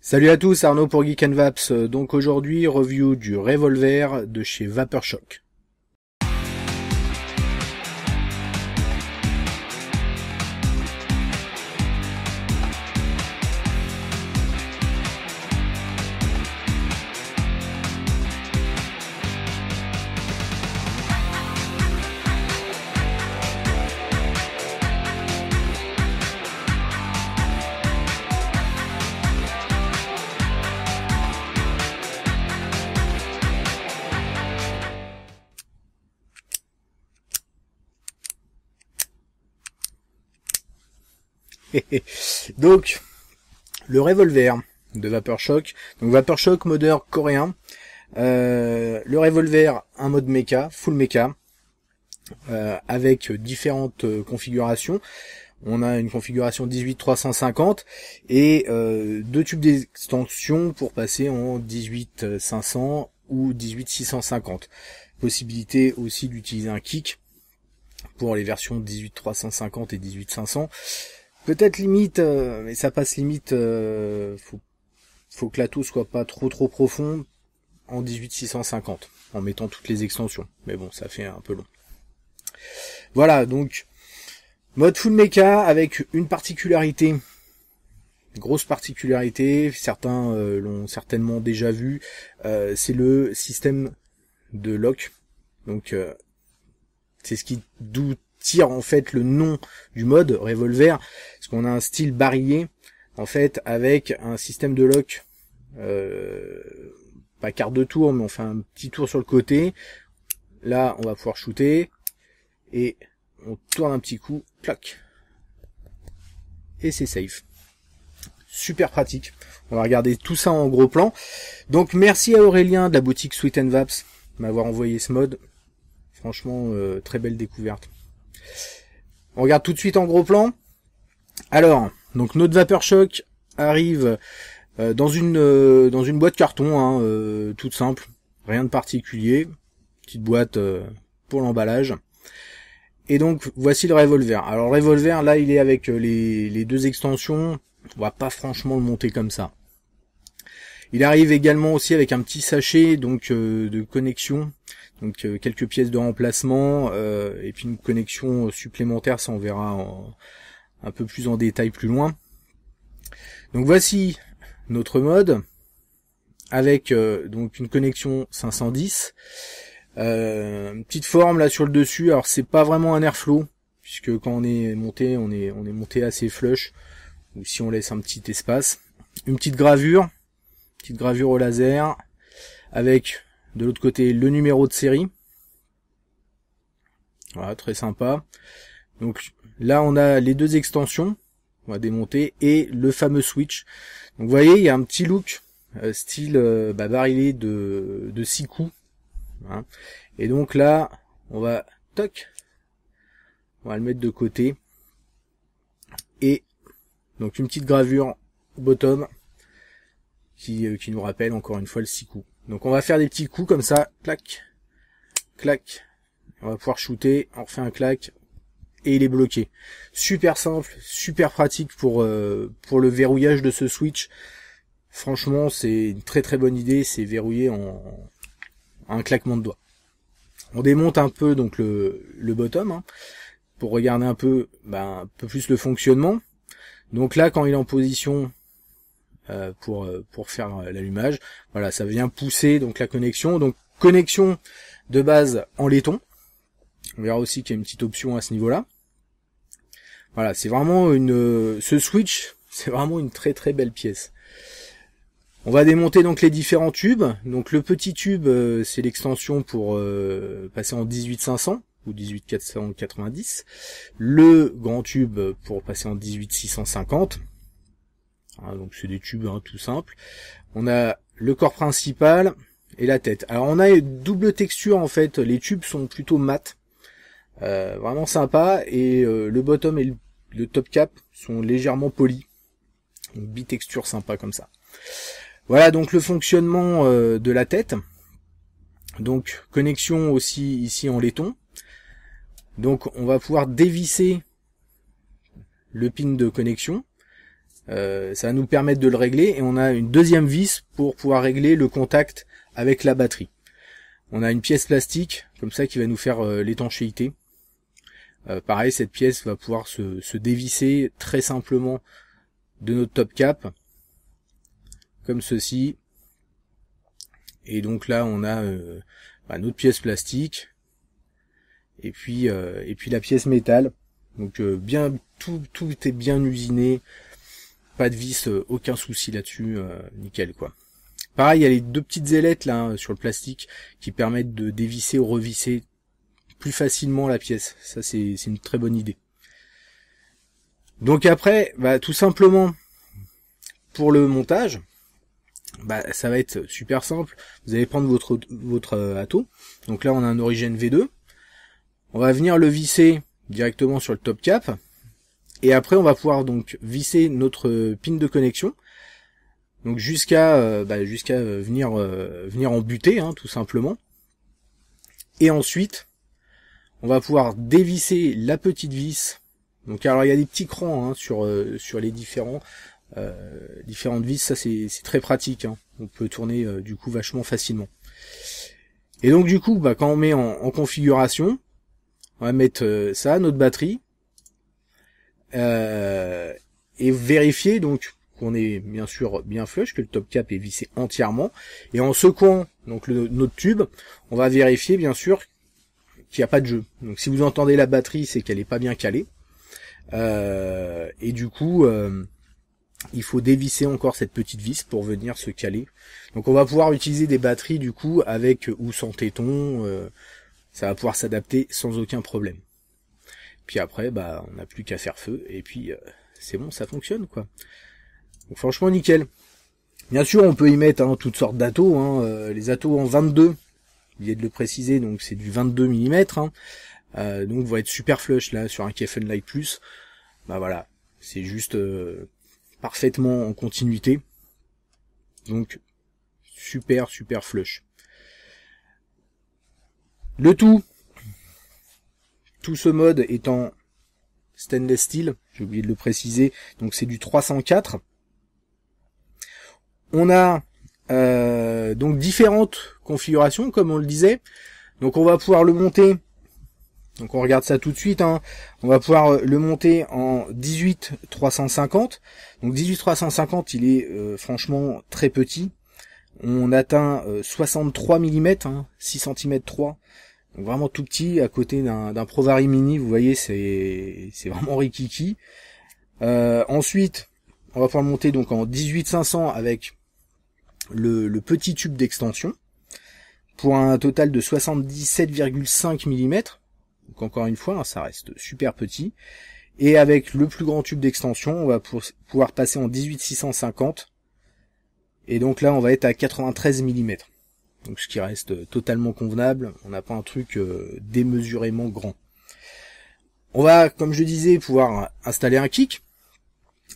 Salut à tous, Arnaud pour Geek Vaps. Euh, donc aujourd'hui, review du Revolver de chez Vapor Shock. donc, le revolver de Vaporshock. Donc Vaporshock, modeur coréen. Euh, le revolver, un mode mecha, full mecha, euh, avec différentes euh, configurations. On a une configuration 18-350 et deux tubes d'extension pour passer en 18-500 ou 18-650. Possibilité aussi d'utiliser un kick pour les versions 18-350 et 18-500 peut-être limite, euh, mais ça passe limite. Euh, faut, que la soit pas trop trop profond en 18650 en mettant toutes les extensions. Mais bon, ça fait un peu long. Voilà, donc mode full mecha avec une particularité, grosse particularité. Certains euh, l'ont certainement déjà vu. c'est le système de lock. Donc c'est ce qui doute tire en fait le nom du mode revolver, parce qu'on a un style barillé en fait avec un système de lock, euh, pas quart de tour, mais on fait un petit tour sur le côté. Là, on va pouvoir shooter et on tourne un petit coup, clac et c'est safe. Super pratique. On va regarder tout ça en gros plan. Donc merci à Aurélien de la boutique Sweet and Vaps m'avoir envoyé ce mode. Franchement, euh, très belle découverte. On regarde tout de suite en gros plan. Alors, donc notre vapeur choc arrive euh, dans une euh, dans une boîte carton, hein, euh, toute simple, rien de particulier, petite boîte pour l'emballage. Et donc voici le revolver. Alors le revolver là il est avec les, les, deux extensions. On va pas franchement le monter comme ça. Il arrive également aussi avec un petit sachet donc de connexion. Donc euh, quelques pièces de remplacement euh, et puis une connexion euh, supplémentaire, ça on verra un peu plus en détail plus loin. Donc voici notre mode avec donc une connexion 510. une petite forme là sur le dessus, alors c'est pas vraiment un airflow, puisque quand on est monté, on est, on est monté assez flush, ou si on laisse un petit espace. Une petite gravure, petite gravure au laser, avec de l'autre côté, le numéro de série. Voilà, très sympa. Donc là, on a les deux extensions. On va démonter. Et le fameux switch. Donc vous voyez, il y a un petit look euh, style euh, barilé de, de six coups. Hein. Et donc là, on va... Toc On va le mettre de côté. Et donc une petite gravure bottom qui, euh, qui nous rappelle encore une fois le six coups. Donc on va faire des petits coups comme ça, clac, clac. On va pouvoir shooter, on refait un clac et il est bloqué. Super simple, super pratique pour, euh, pour le verrouillage de ce switch. Franchement, c'est une très très bonne idée, c'est verrouillé en, un claquement de doigts. On démonte un peu donc le, le bottom hein, pour regarder un peu, ben, un peu plus le fonctionnement. Donc là, quand il est en position euh, pour euh, pour faire euh, l'allumage. Voilà, ça vient pousser donc la connexion. Donc connexion de base en laiton. On verra aussi qu'il y a une petite option à ce niveau-là. Voilà, c'est vraiment une ce switch, c'est vraiment une très très belle pièce. On va démonter donc les différents tubes. Donc le petit tube, c'est l'extension pour passer en 18500 ou 18490. Le grand tube pour passer en 18650. Hein, donc c'est des tubes hein, tout simples. On a le corps principal et la tête. Alors on a une double texture en fait. Les tubes sont plutôt mat, euh, vraiment sympa. Et euh, le bottom et le, top cap sont légèrement polis. Une bitexture sympa comme ça. Voilà donc le fonctionnement euh, de la tête. Donc connexion aussi ici en laiton. Donc on va pouvoir dévisser le pin de connexion. Euh, ça va nous permettre de le régler et on a une deuxième vis pour pouvoir régler le contact avec la batterie. On a une pièce plastique comme ça qui va nous faire euh, l'étanchéité. Euh, pareil, cette pièce va pouvoir se, dévisser très simplement de notre top cap comme ceci. Et donc là, on a bah, notre pièce plastique et puis et puis la pièce métal. Donc bien tout tout est bien usiné, pas de vis, euh, aucun souci là-dessus, euh, nickel quoi. Pareil, il y a les deux petites ailettes là hein, sur le plastique qui permettent de dévisser ou revisser plus facilement la pièce. Ça c'est une très bonne idée. Donc après, bah, tout simplement pour le montage, bah, ça va être super simple. Vous allez prendre votre votre euh, atout. Donc là on a un origine V2. On va venir le visser directement sur le top cap. Et après, on va pouvoir donc visser notre pin de connexion. Donc jusqu'à euh, bah, jusqu'à euh, venir euh, venir en buter hein, tout simplement. Et ensuite, on va pouvoir dévisser la petite vis. Donc alors il y a des petits crans hein, sur sur les différents différentes vis. Ça c'est très pratique. Hein. On peut tourner du coup vachement facilement. Et donc du coup, bah, quand on met en, en configuration, on va mettre ça, notre batterie, euh, et vérifier donc qu'on est bien sûr bien flush, que le top cap est vissé entièrement. Et en secouant donc le, notre tube, on va vérifier bien sûr qu'il n'y a pas de jeu. Donc si vous entendez la batterie, c'est qu'elle n'est pas bien calée. Euh, et du coup, euh, il faut dévisser encore cette petite vis pour venir se caler. Donc on va pouvoir utiliser des batteries du coup avec ou sans téton. ça va pouvoir s'adapter sans aucun problème. Puis après, bah, on n'a plus qu'à faire feu, et puis euh, c'est bon, ça fonctionne, quoi. Donc franchement, nickel. Bien sûr, on peut y mettre hein, toutes sortes d'atos. hein, euh, les atos en 22, Il est de le préciser, donc c'est du 22 mm, hein, euh, donc va être super flush là sur un Keffen Light Plus. Bah voilà, c'est juste euh, parfaitement en continuité. Donc super super flush. Le tout tout ce mode est en stainless steel, j'ai oublié de le préciser, donc c'est du 304. On a euh, donc différentes configurations, comme on le disait. Donc on va pouvoir le monter. Donc on regarde ça tout de suite. Hein. On va pouvoir euh, le monter en 18 350. Donc 18 350, il est euh, franchement très petit. On atteint 63 mm, 6 cm 3 donc vraiment tout petit, à côté d'un Provari Mini, vous voyez, c'est vraiment rikiki. Euh, ensuite, on va pouvoir monter donc en 18500 avec le, petit tube d'extension pour un total de 77,5 mm. Donc encore une fois, hein, ça reste super petit. Et avec le plus grand tube d'extension, on va pouvoir passer en 18650. Et donc là, on va être à 93 mm donc ce qui reste euh, totalement convenable, on n'a pas un truc euh, démesurément grand. On va, comme je disais, pouvoir euh, installer un kick.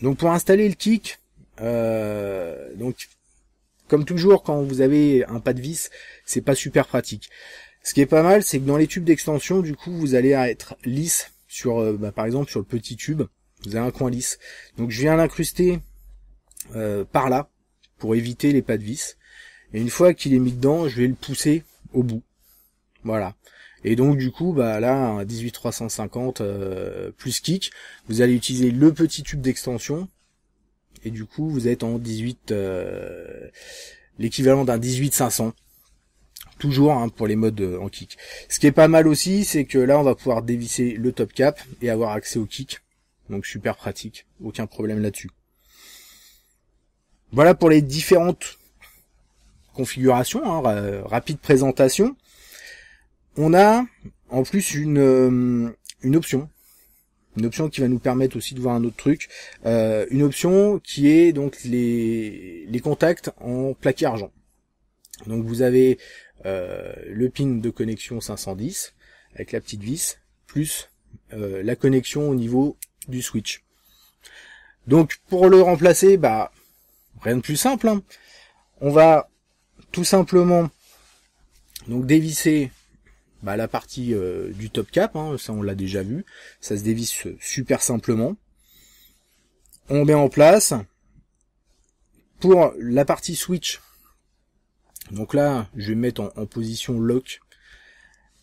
Donc pour installer le kick, donc comme toujours quand vous avez un pas de vis, c'est pas super pratique. Ce qui est pas mal, c'est que dans les tubes d'extension, du coup, vous allez être lisse sur, bah, par exemple, sur le petit tube, vous avez un coin lisse. Donc je viens l'incruster par là pour éviter les pas de vis. Et une fois qu'il est mis dedans, je vais le pousser au bout. Voilà. Et donc du coup, bah là, un 18350 euh, plus kick, vous allez utiliser le petit tube d'extension. Et du coup, vous êtes en 18, euh, l'équivalent d'un 18500. Toujours hein, pour les modes euh, en kick. Ce qui est pas mal aussi, c'est que là, on va pouvoir dévisser le top cap et avoir accès au kick. Donc super pratique, aucun problème là-dessus. Voilà pour les différentes configuration, hein, rapide présentation, on a en plus une, euh, une option. Une option qui va nous permettre aussi de voir un autre truc. Euh, une option qui est donc les, les contacts en plaqué argent. Donc vous avez euh, le pin de connexion 510 avec la petite vis, plus la connexion au niveau du switch. Donc pour le remplacer, bah rien de plus simple. Hein. On va tout simplement donc dévisser bah, la partie euh, du top cap, hein, ça on l'a déjà vu, ça se dévisse euh, super simplement. On met en place pour la partie switch. Donc là, je vais mettre en, position lock.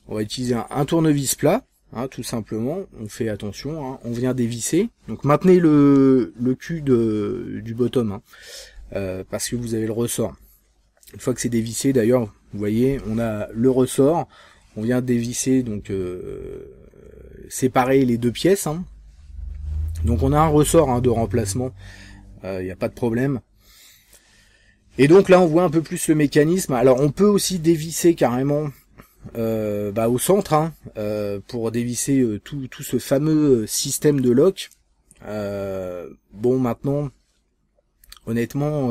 On va utiliser un, tournevis plat, hein, tout simplement. On fait attention, hein, on vient dévisser. Donc maintenez le, le cul de, du bottom, euh, parce que vous avez le ressort. Une fois que c'est dévissé, d'ailleurs, vous voyez, on a le ressort. On vient dévisser, donc euh, séparer les deux pièces. Hein. Donc on a un ressort hein, de remplacement. Il euh, n'y a pas de problème. Et donc là, on voit un peu plus le mécanisme. Alors on peut aussi dévisser carrément euh, bah, au centre hein, pour dévisser tout, tout, ce fameux système de lock. bon maintenant, honnêtement,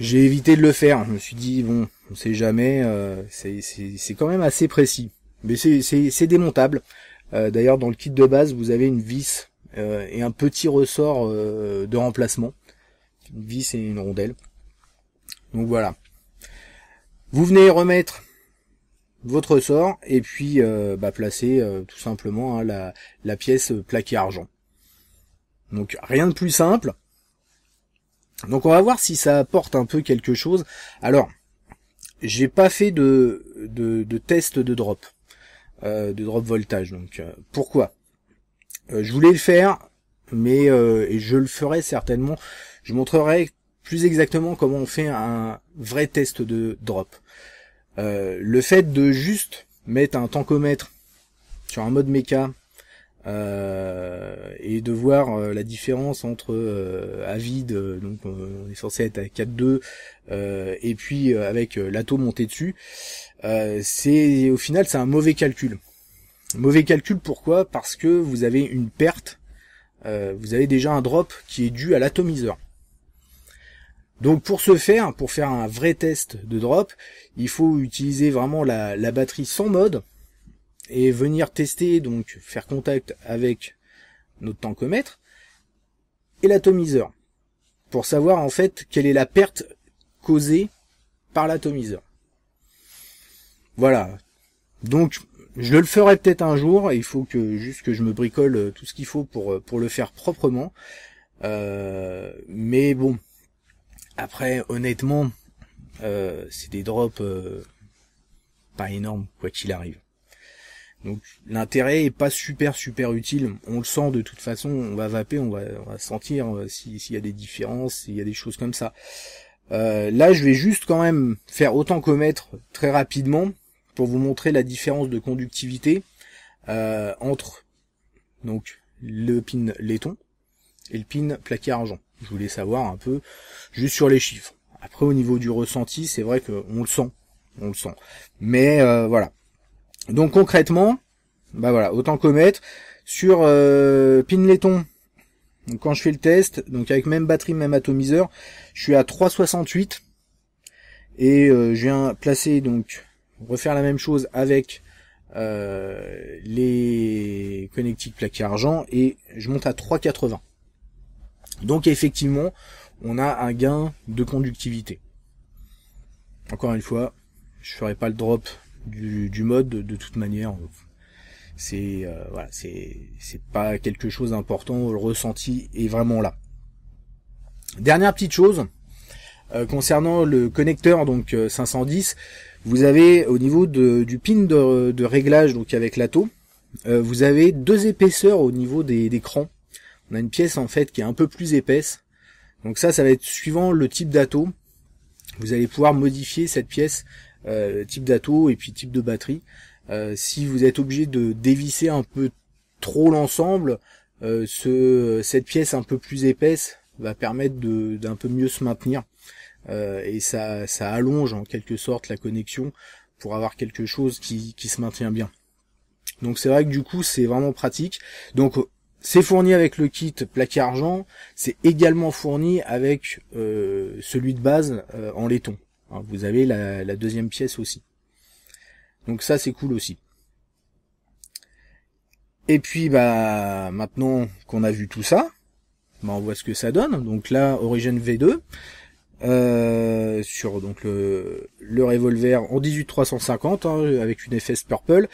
j'ai évité de le faire. Je me suis dit bon, on sait jamais. Euh, c'est quand même assez précis, mais c'est démontable. Euh, d'ailleurs, dans le kit de base, vous avez une vis euh, et un petit ressort de remplacement, une vis et une rondelle. Donc voilà. Vous venez remettre votre ressort et puis bah, placer tout simplement hein, la, la pièce plaquée argent. Donc rien de plus simple. Donc on va voir si ça apporte un peu quelque chose. Alors, j'ai pas fait de, de, de, test de drop, euh, de drop voltage. Donc euh, pourquoi euh, Je voulais le faire, mais et je le ferai certainement. Je montrerai plus exactement comment on fait un vrai test de drop. le fait de juste mettre un tankomètre sur un mode méca euh, et de voir euh, la différence entre à euh, vide, donc on est censé être à 4-2, et puis avec l'atome monté dessus, c'est au final c'est un mauvais calcul. Mauvais calcul pourquoi Parce que vous avez une perte, vous avez déjà un drop qui est dû à l'atomiseur. Donc pour ce faire, pour faire un vrai test de drop, il faut utiliser vraiment la batterie sans mode, et venir tester, donc faire contact avec notre tancomètre et l'atomiseur pour savoir en fait quelle est la perte causée par l'atomiseur. Voilà. Donc je le ferai peut-être un jour, il faut que juste que je me bricole euh, tout ce qu'il faut pour, euh, pour le faire proprement. Euh, mais bon, après honnêtement, c'est des drops pas énormes quoi qu'il arrive. Donc l'intérêt est pas super super utile. On le sent de toute façon, on va vaper, on va, on sentir euh, s'il y a des différences, s'il y a des choses comme ça. Euh, là, je vais juste quand même faire autant commettre très rapidement pour vous montrer la différence de conductivité euh, entre donc le pin laiton et le pin plaqué argent. Je voulais savoir un peu juste sur les chiffres. Après, au niveau du ressenti, c'est vrai qu'on le sent, on le sent. Mais voilà, donc concrètement, bah voilà, autant commettre sur euh, Pinleton. Donc quand je fais le test, donc avec même batterie, même atomiseur, je suis à 3,68 et euh, je viens placer donc refaire la même chose avec euh, les connectiques plaqués argent et je monte à 3,80. Donc effectivement, on a un gain de conductivité. Encore une fois, je ferai pas le drop du, mode de, toute manière. C'est euh, voilà, c'est c'est pas quelque chose d'important. Le ressenti est vraiment là. Dernière petite chose euh, concernant le connecteur donc 510, euh, vous avez au niveau de, du pin de, réglage donc avec l'ATO, vous avez deux épaisseurs au niveau des, des crans. On a une pièce en fait qui est un peu plus épaisse. Donc ça, ça va être suivant le type d'ATO. Vous allez pouvoir modifier cette pièce euh, type d'atout et puis type de batterie. Euh, si vous êtes obligé de dévisser un peu trop l'ensemble, euh, ce, cette pièce un peu plus épaisse va permettre d'un peu mieux se maintenir. et ça, ça allonge en quelque sorte la connexion pour avoir quelque chose qui, se maintient bien. Donc c'est vrai que du coup c'est vraiment pratique. Donc c'est fourni avec le kit plaqué argent, c'est également fourni avec celui de base en laiton. Hein, vous avez la, deuxième pièce aussi. Donc ça c'est cool aussi. Et puis bah maintenant qu'on a vu tout ça, bah, on voit ce que ça donne. Donc là, Origin V2 euh, sur donc le, revolver en 18350 hein, avec une FS purple.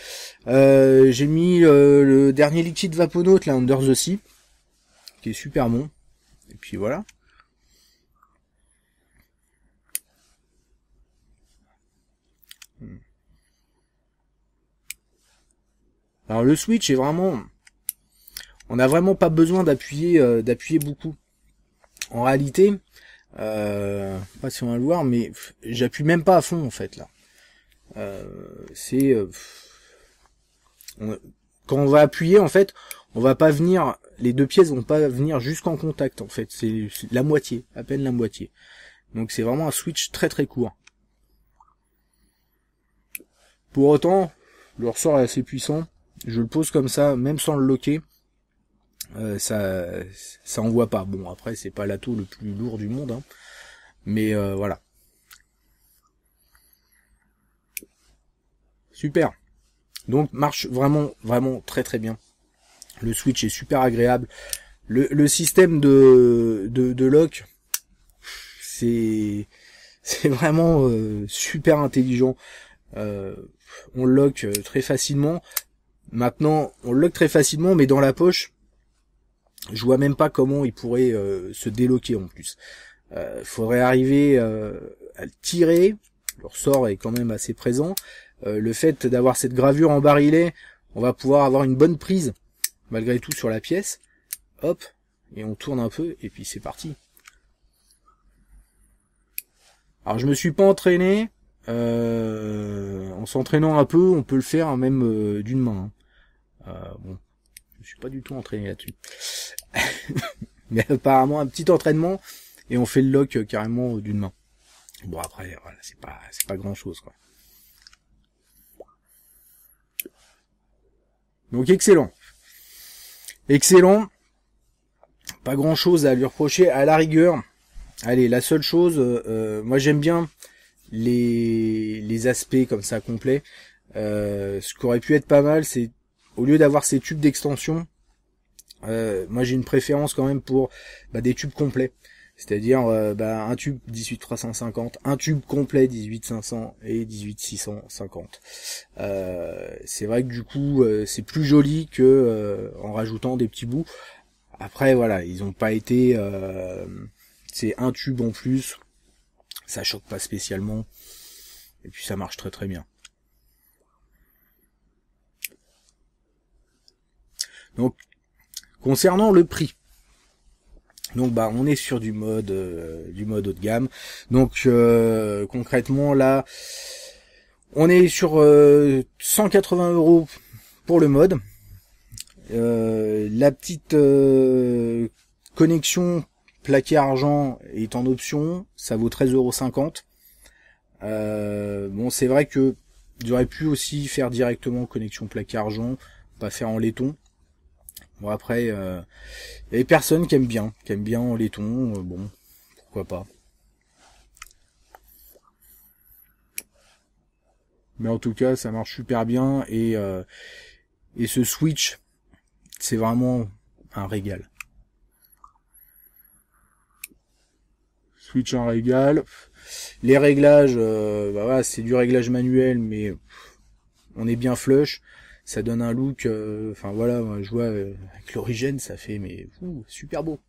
Euh, j'ai mis euh, le dernier liquide vaponote là Under the Sea qui est super bon. Et puis voilà. Hmm. Alors le switch est vraiment, on n'a vraiment pas besoin d'appuyer, euh, d'appuyer beaucoup. En réalité, sais euh, pas si on va le voir, mais j'appuie même pas à fond en fait là. Euh, c'est quand on va appuyer en fait, on va pas venir, les deux pièces vont pas venir jusqu'en contact en fait. C'est la moitié, à peine la moitié. Donc c'est vraiment un switch très très court. Pour autant, le ressort est assez puissant. Je le pose comme ça, même sans le loquer. Euh, ça, ça envoie pas. Bon, après, c'est pas l'atout le plus lourd du monde, hein. mais euh, voilà. Super. Donc marche vraiment, vraiment très très bien. Le switch est super agréable. Le, système de, de, lock, c'est c'est vraiment euh, super intelligent. Euh, on lock euh, très facilement. Maintenant, on lock très facilement, mais dans la poche, je vois même pas comment il pourrait euh, se déloquer en plus. Il euh, faudrait arriver à le tirer. Le ressort est quand même assez présent. le fait d'avoir cette gravure en barillet, on va pouvoir avoir une bonne prise malgré tout sur la pièce. Hop, et on tourne un peu et puis c'est parti. Alors je me suis pas entraîné, euh, en s'entraînant un peu, on peut le faire hein, même euh, d'une main. Hein. Euh, bon, je suis pas du tout entraîné là-dessus. Mais apparemment un petit entraînement et on fait le lock euh, carrément d'une main. Bon après voilà, c'est pas c'est pas grand chose quoi. Donc excellent. Excellent. Pas grand chose à lui reprocher. À la rigueur, allez, la seule chose, moi j'aime bien les, les aspects comme ça complet euh, ce qui aurait pu être pas mal, c'est au lieu d'avoir ces tubes d'extension, euh, moi j'ai une préférence quand même pour bah, des tubes complets. C'est-à-dire euh, bah, un tube 18350, un tube complet 18500 et 18650. c'est vrai que du coup c'est plus joli que en rajoutant des petits bouts. Après voilà, ils n'ont pas été c'est un tube en plus ça choque pas spécialement. Et puis ça marche très très bien. Donc, concernant le prix. Donc bah on est sur du mode euh, du mode haut de gamme. Donc euh, concrètement là on est sur 180 euh, euros pour le mode. la petite connexion plaqué argent est en option, ça vaut 13,50€. Euh, bon, c'est vrai que j'aurais pu aussi faire directement connexion plaqué argent, pas faire en laiton. Bon après, euh, il n'y y a personne qui aime bien, qui aime bien en laiton, euh, bon, pourquoi pas. Mais en tout cas, ça marche super bien et, euh, et ce switch, c'est vraiment un régal. Switch en régal. Les réglages, euh, bah voilà, c'est du réglage manuel, mais on est bien flush. Ça donne un look, euh, enfin voilà, je vois euh, avec l'origine, ça fait mais ouh, super beau,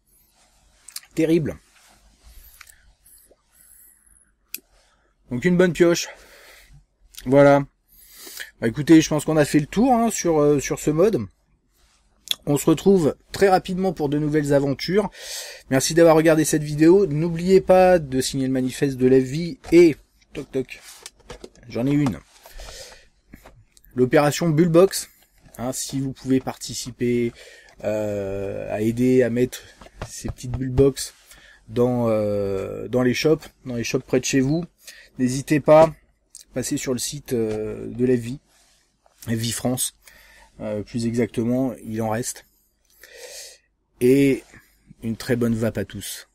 terrible. Donc une bonne pioche. Voilà. Bah, écoutez, je pense qu'on a fait le tour hein, sur sur ce mode. On se retrouve très rapidement pour de nouvelles aventures. Merci d'avoir regardé cette vidéo. N'oubliez pas de signer le manifeste de la vie et... Toc toc. J'en ai une. L'opération Bullbox. Hein, si vous pouvez participer euh, à aider à mettre ces petites Bullbox dans, euh, dans les shops, dans les shops près de chez vous, n'hésitez pas. à Passer sur le site euh, de la vie, la vie France. Euh, plus exactement, il en reste. Et une très bonne vape à tous.